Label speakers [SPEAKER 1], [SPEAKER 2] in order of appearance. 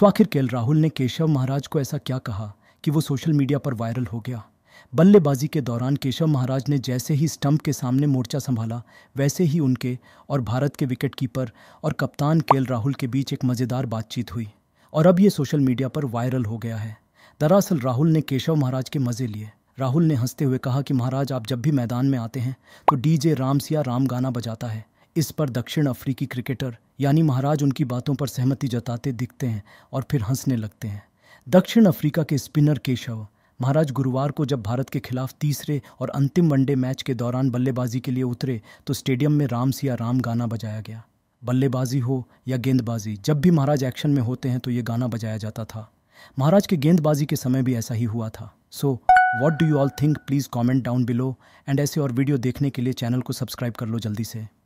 [SPEAKER 1] तो आखिर केल राहुल ने केशव महाराज को ऐसा क्या कहा कि वो सोशल मीडिया पर वायरल हो गया बल्लेबाजी के दौरान केशव महाराज ने जैसे ही स्टंप के सामने मोर्चा संभाला वैसे ही उनके और भारत के विकेटकीपर और कप्तान केएल राहुल के बीच एक मज़ेदार बातचीत हुई और अब ये सोशल मीडिया पर वायरल हो गया है दरअसल राहुल ने केशव महाराज के मज़े लिए राहुल ने हंसते हुए कहा कि महाराज आप जब भी मैदान में आते हैं तो डीजे रामसिया राम गाना बजाता है इस पर दक्षिण अफ्रीकी क्रिकेटर यानी महाराज उनकी बातों पर सहमति जताते दिखते हैं और फिर हंसने लगते हैं दक्षिण अफ्रीका के स्पिनर केशव महाराज गुरुवार को जब भारत के खिलाफ तीसरे और अंतिम वनडे मैच के दौरान बल्लेबाजी के लिए उतरे तो स्टेडियम में राम सिया राम गाना बजाया गया बल्लेबाजी हो या गेंदबाजी जब भी महाराज एक्शन में होते हैं तो ये गाना बजाया जाता था महाराज के गेंदबाजी के समय भी ऐसा ही हुआ था so what do you all think please comment down below and ऐसे और वीडियो देखने के लिए चैनल को सब्सक्राइब कर लो जल्दी से